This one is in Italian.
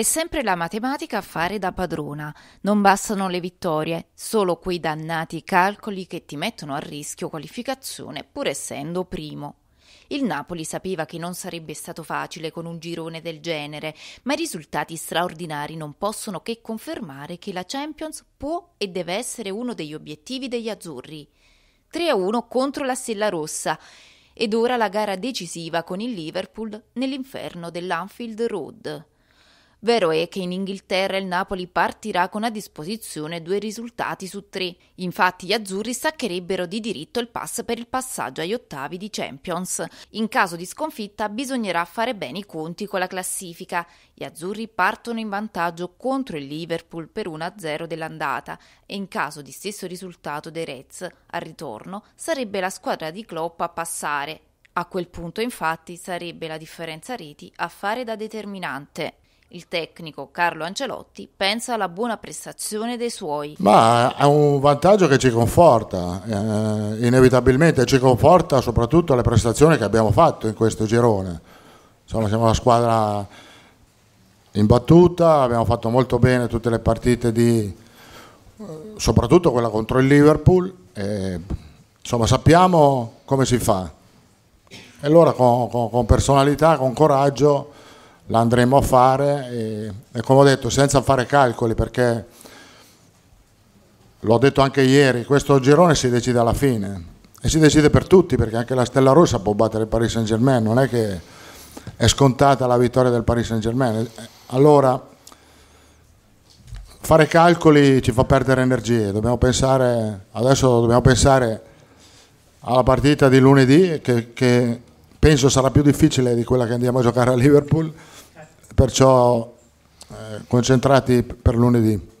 È sempre la matematica a fare da padrona. Non bastano le vittorie, solo quei dannati calcoli che ti mettono a rischio qualificazione pur essendo primo. Il Napoli sapeva che non sarebbe stato facile con un girone del genere, ma i risultati straordinari non possono che confermare che la Champions può e deve essere uno degli obiettivi degli azzurri. 3-1 contro la Stella Rossa ed ora la gara decisiva con il Liverpool nell'inferno dell'Anfield Road. Vero è che in Inghilterra il Napoli partirà con a disposizione due risultati su tre. Infatti gli azzurri staccherebbero di diritto il pass per il passaggio agli ottavi di Champions. In caso di sconfitta bisognerà fare bene i conti con la classifica. Gli azzurri partono in vantaggio contro il Liverpool per 1-0 dell'andata e in caso di stesso risultato dei Reds al ritorno sarebbe la squadra di Klopp a passare. A quel punto infatti sarebbe la differenza reti a fare da determinante. Il tecnico Carlo Ancelotti pensa alla buona prestazione dei suoi. Ma è un vantaggio che ci conforta, eh, inevitabilmente ci conforta soprattutto le prestazioni che abbiamo fatto in questo girone. Insomma, siamo una squadra imbattuta, abbiamo fatto molto bene tutte le partite, di, eh, soprattutto quella contro il Liverpool. E, insomma, sappiamo come si fa. E allora con, con, con personalità, con coraggio l'andremo a fare e, e come ho detto senza fare calcoli perché l'ho detto anche ieri, questo girone si decide alla fine e si decide per tutti perché anche la Stella Rossa può battere il Paris Saint Germain, non è che è scontata la vittoria del Paris Saint Germain. Allora fare calcoli ci fa perdere energie, dobbiamo pensare, adesso dobbiamo pensare alla partita di lunedì che, che penso sarà più difficile di quella che andiamo a giocare a Liverpool perciò eh, concentrati per lunedì.